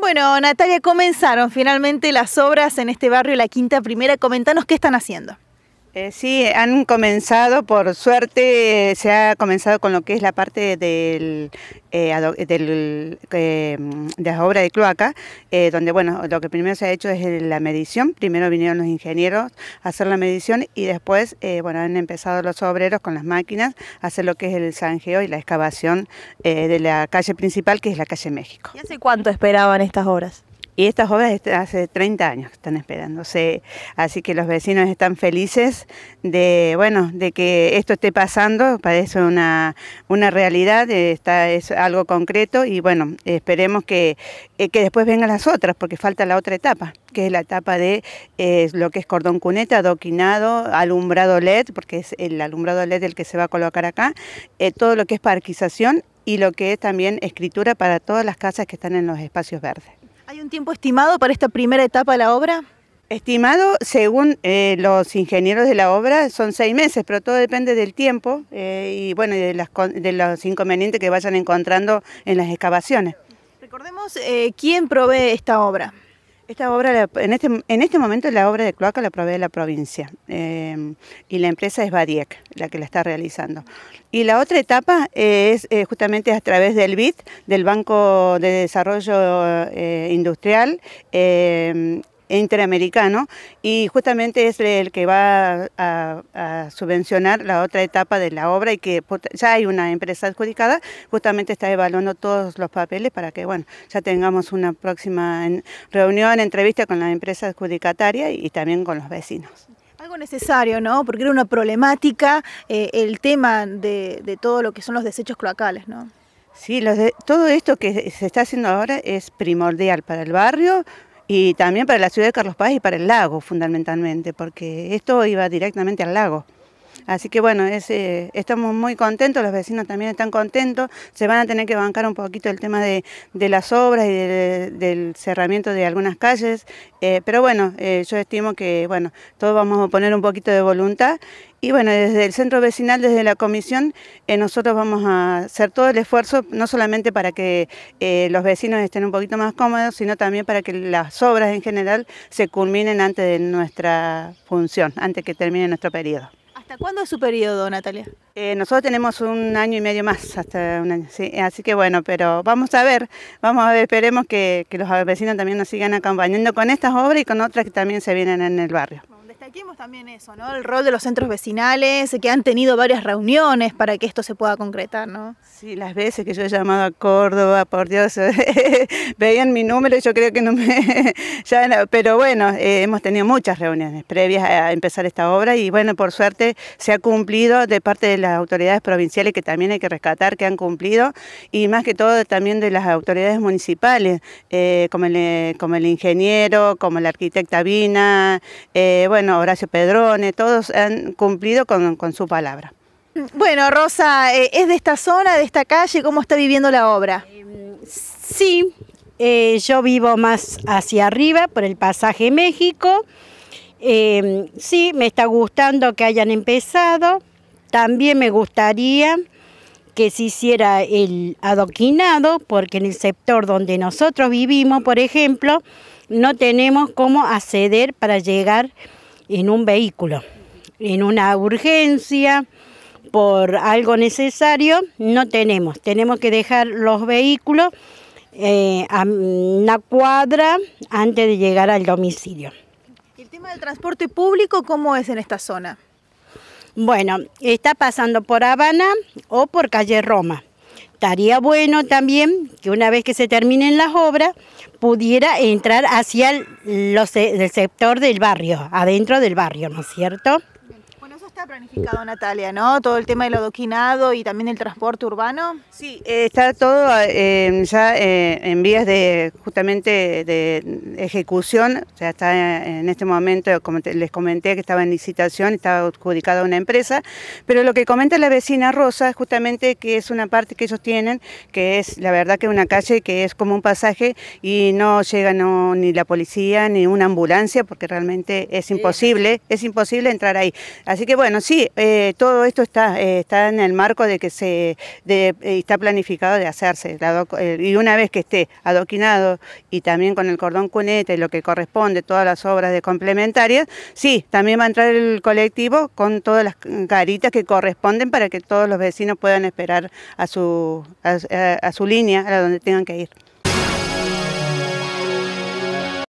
Bueno, Natalia, comenzaron finalmente las obras en este barrio La Quinta Primera. Comentanos qué están haciendo. Eh, sí, han comenzado, por suerte, eh, se ha comenzado con lo que es la parte del, eh, de las obras de cloaca, donde, bueno, lo que primero se ha hecho es la medición. Primero vinieron los ingenieros a hacer la medición y después, bueno, han empezado los obreros con las máquinas a hacer lo que es el sanjeo y la excavación de la calle principal, que es la calle México. ¿Y hace cuánto esperaban estas obras? Y estas obras hace 30 años están esperándose, así que los vecinos están felices de, bueno, de que esto esté pasando, parece una, una realidad, está, es algo concreto y bueno, esperemos que, eh, que después vengan las otras, porque falta la otra etapa, que es la etapa de eh, lo que es cordón cuneta, adoquinado, alumbrado LED, porque es el alumbrado LED el que se va a colocar acá, eh, todo lo que es parquización y lo que es también escritura para todas las casas que están en los espacios verdes. ¿Hay un tiempo estimado para esta primera etapa de la obra? Estimado, según eh, los ingenieros de la obra, son seis meses, pero todo depende del tiempo eh, y bueno de, los inconvenientes que vayan encontrando en las excavaciones. Recordemos eh, quién provee esta obra. Esta obra, en este, en este momento la obra de cloaca la provee la provincia em, y la empresa es Badiec la que la está realizando. Y la otra etapa es eh, justamente a través del BID, del Banco de Desarrollo eh, Industrial, em, interamericano y justamente es el que va a, subvencionar la otra etapa de la obra y que ya hay una empresa adjudicada, justamente está evaluando todos los papeles para que bueno ya tengamos una próxima reunión, entrevista con la empresa adjudicataria y también con los vecinos. Algo necesario, ¿no? Porque era una problemática eh, el tema de, todo lo que son los desechos cloacales, ¿no? Sí, todo esto que se está haciendo ahora es primordial para el barrio, y también para la ciudad de Carlos Paz y para el lago fundamentalmente, porque esto iba directamente al lago. Así que bueno, eh, estamos muy contentos, los vecinos también están contentos, se van a tener que bancar un poquito el tema de, las obras y del cerramiento de algunas calles, eh, pero bueno, eh, yo estimo que bueno, todos vamos a poner un poquito de voluntad y bueno, desde el centro vecinal, desde la comisión, nosotros vamos a hacer todo el esfuerzo, no solamente para que los vecinos estén un poquito más cómodos, sino también para que las obras en general se culminen antes de nuestra función, antes que termine nuestro periodo. ¿Hasta cuándo es su periodo, Natalia? Eh, nosotros tenemos un año y medio más, hasta un año, Así que bueno, pero vamos a ver, vamos a ver, esperemos que, que los vecinos también nos sigan acompañando con estas obras y con otras que también se vienen en el barrio destaquemos también eso, ¿no? El rol de los centros vecinales, que han tenido varias reuniones para que esto se pueda concretar, ¿no? Sí, las veces que yo he llamado a Córdoba, por Dios, veían mi número y yo creo que no me... pero bueno, eh, hemos tenido muchas reuniones previas a empezar esta obra y bueno, por suerte se ha cumplido de parte de las autoridades provinciales que también hay que rescatar, que han cumplido, y más que todo también de las autoridades municipales, eh, como, el, como el ingeniero, como la arquitecta Vina, eh, bueno, Horacio Pedrone, todos han cumplido con, su palabra. Bueno, Rosa, eh, ¿es de esta zona, de esta calle? ¿Cómo está viviendo la obra? Em, sí, eh, yo vivo más hacia arriba por el pasaje México. Em, sí, me está gustando que hayan empezado. También me gustaría que se hiciera el adoquinado, porque en el sector donde nosotros vivimos, por ejemplo, no tenemos cómo acceder para llegar en un vehículo, en una urgencia, por algo necesario, no tenemos. Tenemos que dejar los vehículos eh, a una cuadra antes de llegar al domicilio. ¿El tema del transporte público cómo es en esta zona? Bueno, está pasando por Habana o por calle Roma estaría bueno también que una vez que se terminen las obras pudiera entrar hacia el, sector del barrio, adentro del barrio, ¿no es cierto? planificado, Natalia, ¿no? Todo el tema del adoquinado y también el transporte urbano. Sí, eh, está todo eh, ya eh, en vías de justamente de ejecución. O sea, está en este momento, como les comenté, que estaba en licitación, estaba adjudicada a una empresa. Pero lo que comenta la vecina Rosa es justamente que es una parte que ellos tienen, que es la verdad que una calle que es como un pasaje y no llega ni la policía ni una ambulancia porque realmente es imposible, es imposible entrar ahí. Así que bueno, sí, eh, todo esto está, eh, está en el marco de que se eh, está planificado de hacerse. y una vez que esté adoquinado y también con el cordón cunete lo que corresponde, todas las obras de complementarias, sí, también va a entrar el colectivo con todas las caritas que corresponden para que todos los vecinos puedan esperar a su, a su línea, a donde tengan que ir.